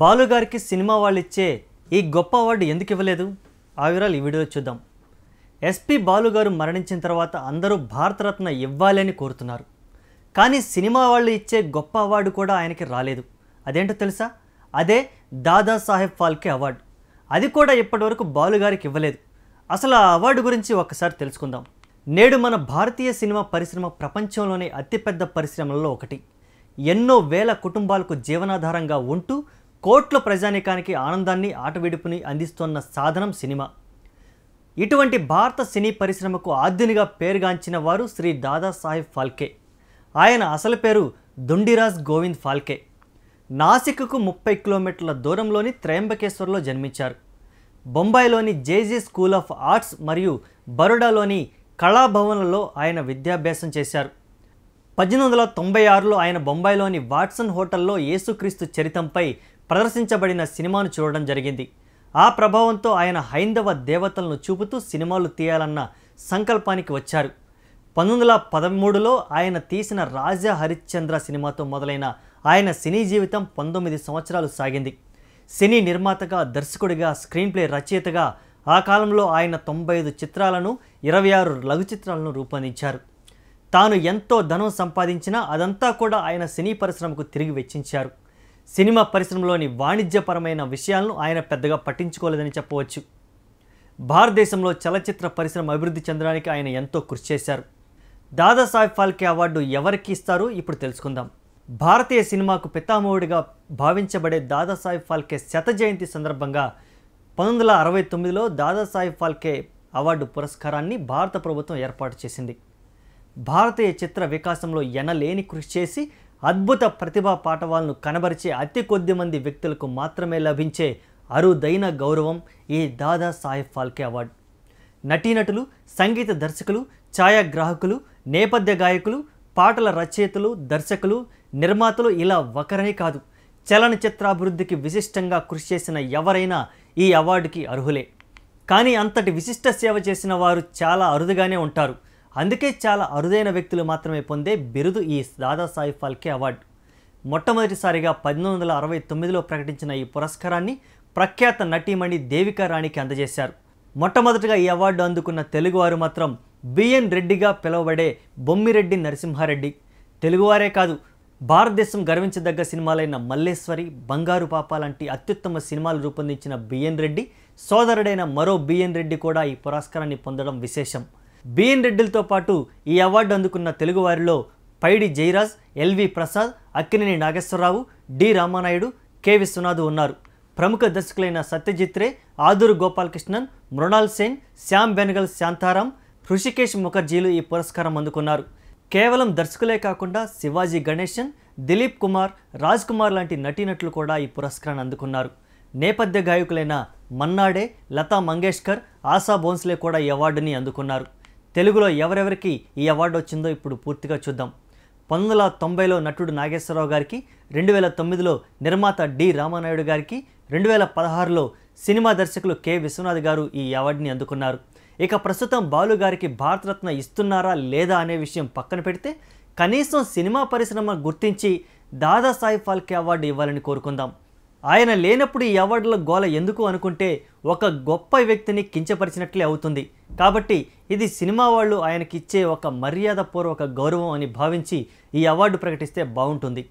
బాలుగారికి cinema వాళ్ళు ఇచ్చే ఈ గొప్ప అవార్డు ఎందుకు ఇవ్వలేదు ఆ వివరాలు ఈ వీడియోలో చూద్దాం ఎస్పి బాలుగారు మరణించిన తర్వాత అందరూ భారతరత్న ఇవ్వాలని కోరుతున్నారు కానీ సినిమా వాళ్ళు ఇచ్చే గొప్ప అవార్డు కూడా ఆయనకి రాలేదు అదేంటో తెలుసా అదే దాదాసాహెబ్ ఫాల్కే అవార్డు అది కూడా ఇప్పటివరకు బాలుగారికి ఇవ్వలేదు అసలు ఆ అవార్డు గురించి ఒకసారి తెలుసుకుందాం నేడు మన భారతీయ సినిమా పరిశ్రమ ప్రపంచంలోనే అతిపెద్ద పరిశ్రమలలో ఒకటి ఎన్నో వేల కుటుంబాలకు జీవనాధారంగా ఉంటూ కోట్ల ప్రజానీకానికి ఆనందాన్ని ఆటవిడుపుని అందిస్తోన్న సాధనం సినిమా ఇటువంటి భారత సినీ పరిశ్రమకు ఆద్యునిగా పేరుగాంచిన వారు శ్రీ దాదాసాహెబ్ ఫాల్కే ఆయన అసలు పేరు దుండిరాజ్ గోవింద్ ఫాల్కే నాసిక్కు ముప్పై కిలోమీటర్ల దూరంలోని త్రయంబకేశ్వర్లో జన్మించారు బొంబాయిలోని జేజే స్కూల్ ఆఫ్ ఆర్ట్స్ మరియు బరోడాలోని కళాభవన్లలో ఆయన విద్యాభ్యాసం చేశారు పద్దెనిమిది వందల తొంభై ఆరులో ఆయన బొంబాయిలోని వాట్సన్ హోటల్లో యేసుక్రీస్తు చరితంపై ప్రదర్శించబడిన సినిమాను చూడడం జరిగింది ఆ ప్రభావంతో ఆయన హైందవ దేవతలను చూపుతూ సినిమాలు తీయాలన్న సంకల్పానికి వచ్చారు పంతొమ్మిది వందల పదమూడులో ఆయన తీసిన రాజా హరిశ్చంద్ర సినిమాతో మొదలైన ఆయన సినీ జీవితం పంతొమ్మిది సంవత్సరాలు సాగింది సినీ నిర్మాతగా దర్శకుడిగా స్క్రీన్ప్లే రచయితగా ఆ కాలంలో ఆయన తొంభై ఐదు చిత్రాలను ఇరవై ఆరు లఘు చిత్రాలను రూపొందించారు తాను ఎంతో ధనం సంపాదించినా అదంతా కూడా ఆయన సినీ పరిశ్రమకు తిరిగి వెచ్చించారు సినిమా పరిశ్రమలోని వాణిజ్యపరమైన విషయాలను ఆయన పెద్దగా పట్టించుకోలేదని చెప్పవచ్చు భారతదేశంలో చలచిత్ర పరిశ్రమ అభివృద్ధి చెందడానికి ఆయన ఎంతో కృషి చేశారు దాదాసాహెబ్ ఫాల్కే అవార్డు ఎవరికి ఇస్తారు ఇప్పుడు తెలుసుకుందాం భారతీయ సినిమాకు పితామహుడిగా భావించబడే దాదాసాహెబ్ ఫాల్కే శత జయంతి సందర్భంగా పంతొమ్మిది వందల అరవై తొమ్మిదిలో దాదాసాహెబ్ ఫాల్కే అవార్డు పురస్కారాన్ని భారత ప్రభుత్వం ఏర్పాటు చేసింది భారతీయ చిత్ర వికాసంలో ఎనలేని కృషి చేసి అద్భుత ప్రతిభా పాఠవాలను కనబరిచే అతి కొద్ది మంది వ్యక్తులకు మాత్రమే లభించే అరుదైన గౌరవం ఈ దాదా సాహెబ్ ఫాల్కే అవార్డు నటీనటులు సంగీత దర్శకులు ఛాయాగ్రాహకులు నేపథ్య గాయకులు పాటల రచయితలు దర్శకులు నిర్మాతలు ఇలా ఒకరనే కాదు చలనచిత్రాభివృద్ధికి విశిష్టంగా కృషి చేసిన ఎవరైనా ఈ అవార్డుకి అర్హులే కానీ అంతటి విశిష్ట సేవ చేసిన వారు చాలా అరుదుగానే ఉంటారు అందుకే చాలా అరుదైన వ్యక్తులు మాత్రమే పొందే బిరుదు ఈ దాదాసాహెబ్ ఫాల్కే అవార్డు మొట్టమొదటిసారిగా పద్దెనిమిది వందల అరవై తొమ్మిదిలో ప్రకటించిన ఈ పురస్కారాన్ని ప్రఖ్యాత నటీమణి దేవికా రాణికి అందజేశారు మొట్టమొదటగా ఈ అవార్డు అందుకున్న తెలుగువారు మాత్రం బిఎన్ రెడ్డిగా పిలువబడే బొమ్మిరెడ్డి నరసింహారెడ్డి తెలుగువారే కాదు భారతదేశం గర్వించదగ్గ సినిమాలైన మల్లేశ్వరి బంగారు పాప లాంటి అత్యుత్తమ సినిమాలు రూపొందించిన బిఎన్ రెడ్డి సోదరుడైన మరో బిఎన్ రెడ్డి కూడా ఈ పురస్కారాన్ని పొందడం విశేషం బిఎన్ రెడ్డిలతో పాటు ఈ అవార్డు అందుకున్న తెలుగువారిలో Paidi Jayaraj LV Prasad Akkineni Nageswara Rao D Ramanaidu K Viswanath ఉన్నారు ప్రముఖ దర్శకులైన సత్యజిత్ రే ఆదూరు గోపాలకృష్ణన్ మృణాల్ సేన్ శ్యామ్ బెనగల్ శాంతారాం హృషికేష్ ముఖర్జీలు ఈ పురస్కారం అందుకున్నారు కేవలం దర్శకులే కాకుండా శివాజీ గణేశన్ దిలీప్ కుమార్ రాజ్ కుమార్ లాంటి నటీనటులు కూడా ఈ పురస్కారాన్ని అందుకున్నారు నేపథ్య గాయకులైన మన్నాడే లతా మంగేష్కర్ ఆశా భోన్స్లే కూడా ఈ అవార్డుని అందుకున్నారు తెలుగులో ఎవరెవరికి ఈ అవార్డు వచ్చిందో ఇప్పుడు పూర్తిగా చూద్దాం పంతొమ్మిది వందల తొంభైలో నటుడు నాగేశ్వరరావు గారికి రెండు వేల తొమ్మిదిలో నిర్మాత డి రామానాయుడు గారికి రెండు వేల పదహారులో సినిమా దర్శకులు కె విశ్వనాథ్ గారు ఈ అవార్డుని అందుకున్నారు ఇక ప్రస్తుతం బాలు గారికి భారతరత్న ఇస్తున్నారా లేదా అనే విషయం పక్కన పెడితే కనీసం సినిమా పరిశ్రమ గుర్తించి దాదాసాయి ఫాల్కే అవార్డు ఇవ్వాలని కోరుకుందాం ఆయన లేనప్పుడు ఈ అవార్డుల గోల ఎందుకు అనుకుంటే ఒక గొప్ప వ్యక్తిని కించపరిచినట్లే అవుతుంది కాబట్టి ఇది సినిమా వాళ్ళు ఆయనకిచ్చే ఒక మర్యాదపూర్వక గౌరవం అని భావించి ఈ అవార్డు ప్రకటిస్తే బాగుంటుంది